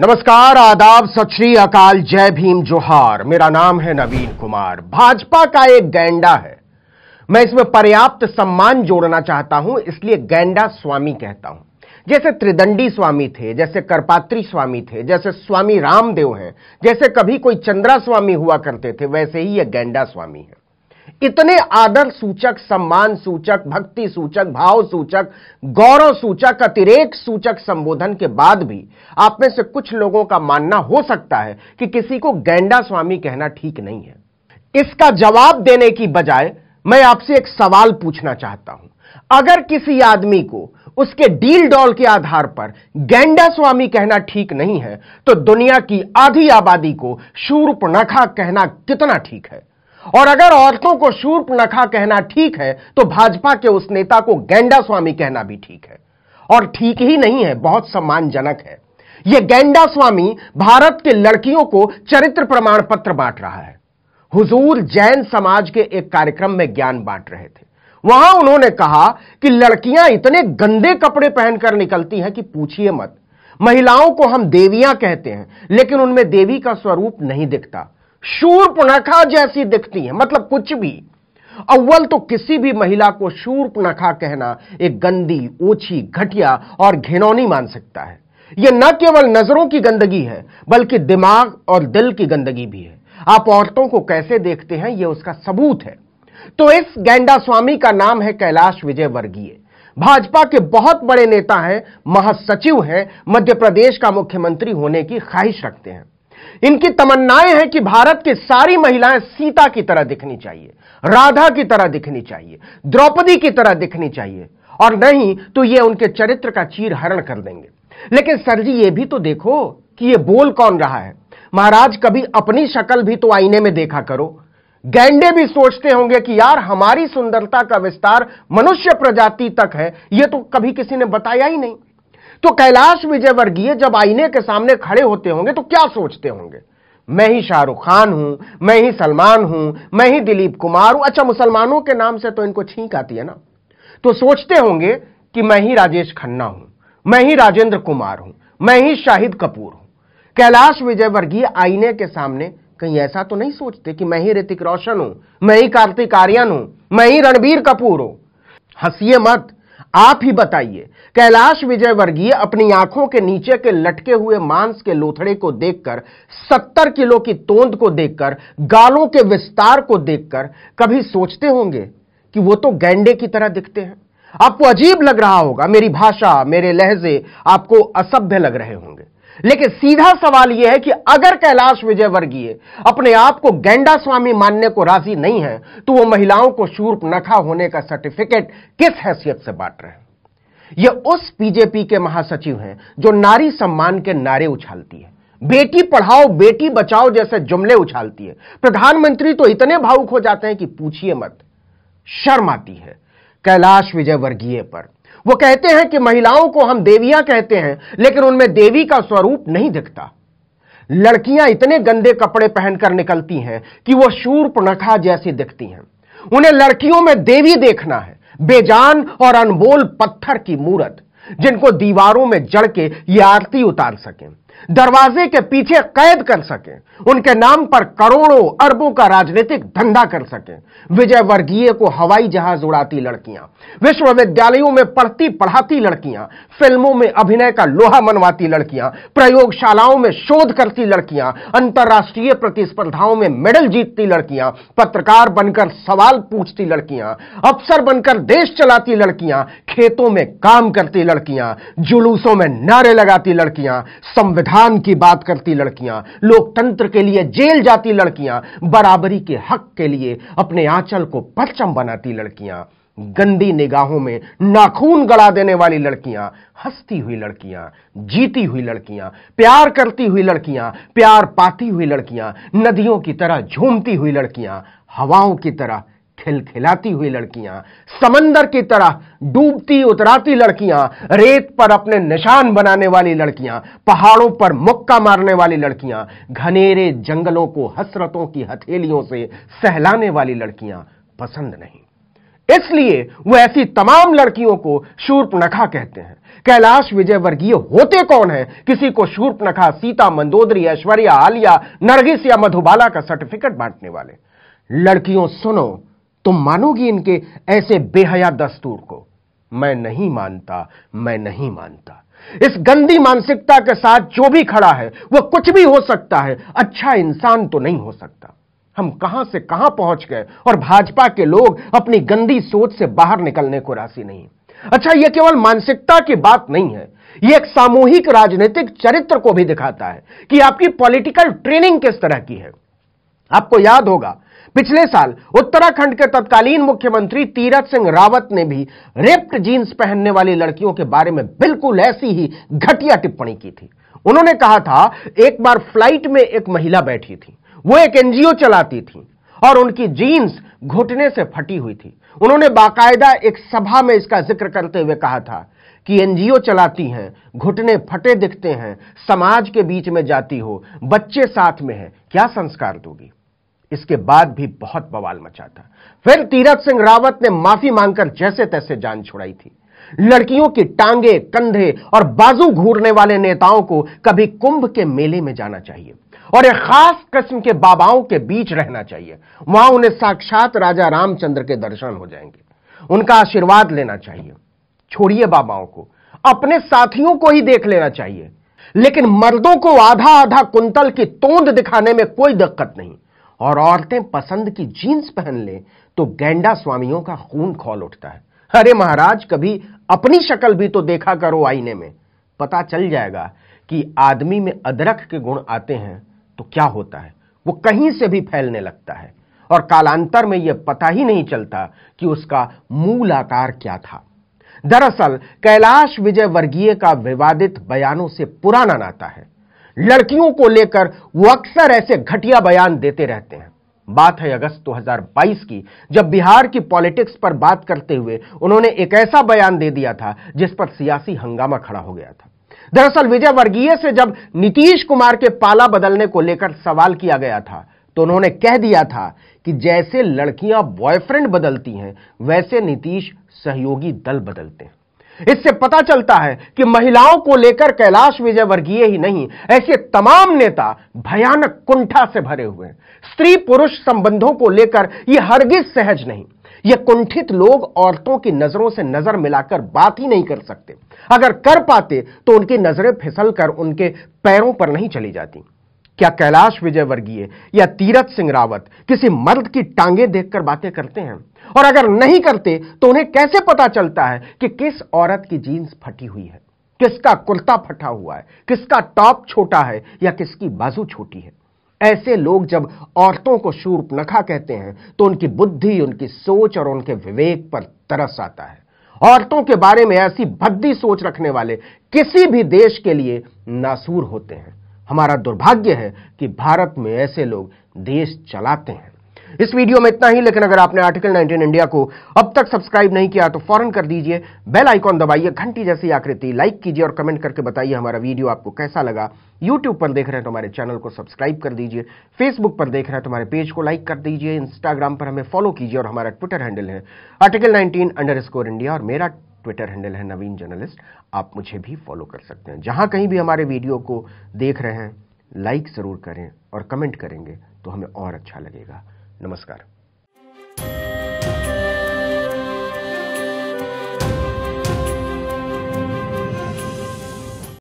नमस्कार आदाब सत श्री अकाल जय भीम जोहार मेरा नाम है नवीन कुमार भाजपा का एक गैंडा है मैं इसमें पर्याप्त सम्मान जोड़ना चाहता हूं इसलिए गैंडा स्वामी कहता हूं जैसे त्रिदंडी स्वामी थे जैसे करपात्री स्वामी थे जैसे स्वामी रामदेव हैं जैसे कभी कोई चंद्रा स्वामी हुआ करते थे वैसे ही यह गैंडा स्वामी है इतने आदर सूचक सम्मान सूचक भक्ति सूचक भाव सूचक गौरव सूचक अतिरेक सूचक संबोधन के बाद भी आप में से कुछ लोगों का मानना हो सकता है कि किसी को गैंडा स्वामी कहना ठीक नहीं है इसका जवाब देने की बजाय मैं आपसे एक सवाल पूछना चाहता हूं अगर किसी आदमी को उसके डील डॉल के आधार पर गैंडा स्वामी कहना ठीक नहीं है तो दुनिया की आधी आबादी को शूर्पणखा कहना कितना ठीक है और अगर औरतों को शूर्प नखा कहना ठीक है तो भाजपा के उस नेता को गेंडा स्वामी कहना भी ठीक है और ठीक ही नहीं है बहुत सम्मानजनक है यह गेंडा स्वामी भारत के लड़कियों को चरित्र प्रमाण पत्र बांट रहा है हुजूर जैन समाज के एक कार्यक्रम में ज्ञान बांट रहे थे वहां उन्होंने कहा कि लड़कियां इतने गंदे कपड़े पहनकर निकलती हैं कि पूछिए मत महिलाओं को हम देवियां कहते हैं लेकिन उनमें देवी का स्वरूप नहीं दिखता पुनखा जैसी दिखती है मतलब कुछ भी अव्वल तो किसी भी महिला को पुनखा कहना एक गंदी ओछी घटिया और घिनौनी मान सकता है यह न केवल नजरों की गंदगी है बल्कि दिमाग और दिल की गंदगी भी है आप औरतों को कैसे देखते हैं यह उसका सबूत है तो इस गैंडा स्वामी का नाम है कैलाश विजय वर्गीय भाजपा के बहुत बड़े नेता हैं महासचिव हैं मध्य प्रदेश का मुख्यमंत्री होने की ख्वाहिश रखते हैं इनकी तमन्नाएं हैं कि भारत की सारी महिलाएं सीता की तरह दिखनी चाहिए राधा की तरह दिखनी चाहिए द्रौपदी की तरह दिखनी चाहिए और नहीं तो ये उनके चरित्र का चीर हरण कर देंगे लेकिन सर जी ये भी तो देखो कि ये बोल कौन रहा है महाराज कभी अपनी शक्ल भी तो आईने में देखा करो गैंडे भी सोचते होंगे कि यार हमारी सुंदरता का विस्तार मनुष्य प्रजाति तक है यह तो कभी किसी ने बताया ही नहीं तो कैलाश विजयवर्गीय जब आईने के सामने खड़े होते होंगे तो क्या सोचते होंगे मैं ही शाहरुख खान हूं मैं ही सलमान हूं मैं ही दिलीप कुमार हूं अच्छा मुसलमानों के नाम से तो इनको छींक आती है ना तो सोचते होंगे कि मैं ही राजेश खन्ना हूं मैं ही राजेंद्र कुमार हूं मैं ही शाहिद कपूर हूं कैलाश विजयवर्गीय आईने के सामने कहीं ऐसा तो नहीं सोचते कि मैं ही ऋतिक रोशन हूं मैं ही कार्तिक आर्यन हूं मैं ही रणबीर कपूर हूं हंसिए मत आप ही बताइए कैलाश विजय वर्गीय अपनी आंखों के नीचे के लटके हुए मांस के लोथड़े को देखकर सत्तर किलो की तोंद को देखकर गालों के विस्तार को देखकर कभी सोचते होंगे कि वो तो गैंडे की तरह दिखते हैं आपको अजीब लग रहा होगा मेरी भाषा मेरे लहजे आपको असभ्य लग रहे होंगे लेकिन सीधा सवाल यह है कि अगर कैलाश विजय वर्गीय अपने आप को गैंडा स्वामी मानने को राजी नहीं है तो वो महिलाओं को शूर्प नखा होने का सर्टिफिकेट किस हैसियत से बांट रहे हैं ये उस बीजेपी के महासचिव हैं जो नारी सम्मान के नारे उछालती है बेटी पढ़ाओ बेटी बचाओ जैसे जुमले उछालती है प्रधानमंत्री तो इतने भावुक हो जाते हैं कि पूछिए मत शर्म आती है कैलाश विजय वर्गीय पर वो कहते हैं कि महिलाओं को हम देवियां कहते हैं लेकिन उनमें देवी का स्वरूप नहीं दिखता लड़कियां इतने गंदे कपड़े पहनकर निकलती हैं कि वो शूर्पणखा जैसी दिखती हैं उन्हें लड़कियों में देवी देखना है बेजान और अनमोल पत्थर की मूरत जिनको दीवारों में जड़ के ये आरती उतार सकें दरवाजे के पीछे कैद कर सके उनके नाम पर करोड़ों अरबों का राजनीतिक धंधा कर सके विजय वर्गीय को हवाई जहाज उड़ाती लड़कियां विश्वविद्यालयों में पढ़ती पढ़ाती लड़कियां फिल्मों में अभिनय का लोहा मनवाती लड़कियां प्रयोगशालाओं में शोध करती लड़कियां अंतर्राष्ट्रीय प्रतिस्पर्धाओं में मेडल जीतती लड़कियां पत्रकार बनकर सवाल पूछती लड़कियां अफसर बनकर देश चलाती लड़कियां खेतों में काम करती लड़कियां जुलूसों में नारे लगाती लड़कियां संविधान संविधान की बात करती लड़कियां लोकतंत्र के लिए जेल जाती लड़कियां बराबरी के हक के लिए अपने आंचल को परचम बनाती लड़कियां गंदी निगाहों में नाखून गड़ा देने वाली लड़कियां हंसती हुई लड़कियां जीती हुई लड़कियां प्यार करती हुई लड़कियां प्यार पाती हुई लड़कियां नदियों की तरह झूमती हुई लड़कियां हवाओं की तरह खिलखिलाती हुई लड़कियां समंदर की तरह डूबती उतराती लड़कियां रेत पर अपने निशान बनाने वाली लड़कियां पहाड़ों पर मुक्का मारने वाली लड़कियां घनेरे जंगलों को हसरतों की हथेलियों से सहलाने वाली लड़कियां पसंद नहीं इसलिए वो ऐसी तमाम लड़कियों को शूर्पनखा कहते हैं कैलाश विजय वर्गीय होते कौन है किसी को शूर्पनखा सीता मंदोदरी ऐश्वर्या आलिया नरगिस या मधुबाला का सर्टिफिकेट बांटने वाले लड़कियों सुनो तुम मानोगी इनके ऐसे बेहया दस्तूर को मैं नहीं मानता मैं नहीं मानता इस गंदी मानसिकता के साथ जो भी खड़ा है वह कुछ भी हो सकता है अच्छा इंसान तो नहीं हो सकता हम कहां से कहां पहुंच गए और भाजपा के लोग अपनी गंदी सोच से बाहर निकलने को राशि नहीं अच्छा यह केवल मानसिकता की बात नहीं है यह एक सामूहिक राजनीतिक चरित्र को भी दिखाता है कि आपकी पॉलिटिकल ट्रेनिंग किस तरह की है आपको याद होगा पिछले साल उत्तराखंड के तत्कालीन मुख्यमंत्री तीरथ सिंह रावत ने भी रेप्ड जींस पहनने वाली लड़कियों के बारे में बिल्कुल ऐसी ही घटिया टिप्पणी की थी उन्होंने कहा था एक बार फ्लाइट में एक महिला बैठी थी वो एक एनजीओ चलाती थी और उनकी जीन्स घुटने से फटी हुई थी उन्होंने बाकायदा एक सभा में इसका जिक्र करते हुए कहा था कि एनजीओ चलाती हैं घुटने फटे दिखते हैं समाज के बीच में जाती हो बच्चे साथ में हैं क्या संस्कार दोगी इसके बाद भी बहुत बवाल मचा था फिर तीरथ सिंह रावत ने माफी मांगकर जैसे तैसे जान छुड़ाई थी लड़कियों की टांगे कंधे और बाजू घूरने वाले नेताओं को कभी कुंभ के मेले में जाना चाहिए और एक खास किस्म के बाबाओं के बीच रहना चाहिए वहां उन्हें साक्षात राजा रामचंद्र के दर्शन हो जाएंगे उनका आशीर्वाद लेना चाहिए छोड़िए बाबाओं को अपने साथियों को ही देख लेना चाहिए लेकिन मर्दों को आधा आधा कुंतल की तोंद दिखाने में कोई दिक्कत नहीं और औरतें पसंद की जींस पहन लें तो गेंडा स्वामियों का खून खोल उठता है अरे महाराज कभी अपनी शक्ल भी तो देखा करो आईने में पता चल जाएगा कि आदमी में अदरक के गुण आते हैं तो क्या होता है वो कहीं से भी फैलने लगता है और कालांतर में यह पता ही नहीं चलता कि उसका मूल आकार क्या था दरअसल कैलाश विजय वर्गीय का विवादित बयानों से पुराना नाता है लड़कियों को लेकर वो अक्सर ऐसे घटिया बयान देते रहते हैं बात है अगस्त 2022 की जब बिहार की पॉलिटिक्स पर बात करते हुए उन्होंने एक ऐसा बयान दे दिया था जिस पर सियासी हंगामा खड़ा हो गया था दरअसल विजय वर्गीय से जब नीतीश कुमार के पाला बदलने को लेकर सवाल किया गया था तो उन्होंने कह दिया था कि जैसे लड़कियां बॉयफ्रेंड बदलती हैं वैसे नीतीश सहयोगी दल बदलते हैं इससे पता चलता है कि महिलाओं को लेकर कैलाश विजयवर्गीय ही नहीं ऐसे तमाम नेता भयानक कुंठा से भरे हुए स्त्री पुरुष संबंधों को लेकर यह हरगिज सहज नहीं ये कुंठित लोग औरतों की नजरों से नजर मिलाकर बात ही नहीं कर सकते अगर कर पाते तो उनकी नजरें फिसल कर उनके पैरों पर नहीं चली जाती क्या कैलाश विजयवर्गीय या तीरथ सिंह रावत किसी मर्द की टांगे देखकर बातें करते हैं और अगर नहीं करते तो उन्हें कैसे पता चलता है कि किस औरत की जीन्स फटी हुई है किसका कुर्ता फटा हुआ है किसका टॉप छोटा है या किसकी बाजू छोटी है ऐसे लोग जब औरतों को नखा कहते हैं तो उनकी बुद्धि उनकी सोच और उनके विवेक पर तरस आता है औरतों के बारे में ऐसी भद्दी सोच रखने वाले किसी भी देश के लिए नासूर होते हैं हमारा दुर्भाग्य है कि भारत में ऐसे लोग देश चलाते हैं इस वीडियो में इतना ही लेकिन अगर आपने आर्टिकल 19 इंडिया को अब तक सब्सक्राइब नहीं किया तो फौरन कर दीजिए बेल आइकॉन दबाइए घंटी जैसी आकृति लाइक कीजिए और कमेंट करके बताइए हमारा वीडियो आपको कैसा लगा यूट्यूब पर देख रहे हैं तो हमारे चैनल को सब्सक्राइब कर दीजिए फेसबुक पर देख रहे हैं तो हमारे पेज को लाइक कर दीजिए इंस्टाग्राम पर हमें फॉलो कीजिए और हमारा ट्विटर हैंडल है आर्टिकल नाइनटीन अंडर इंडिया और मेरा ट्विटर हैंडल है नवीन जर्नलिस्ट आप मुझे भी फॉलो कर सकते हैं जहां कहीं भी हमारे वीडियो को देख रहे हैं लाइक ज़रूर करें और कमेंट करेंगे तो हमें और अच्छा लगेगा नमस्कार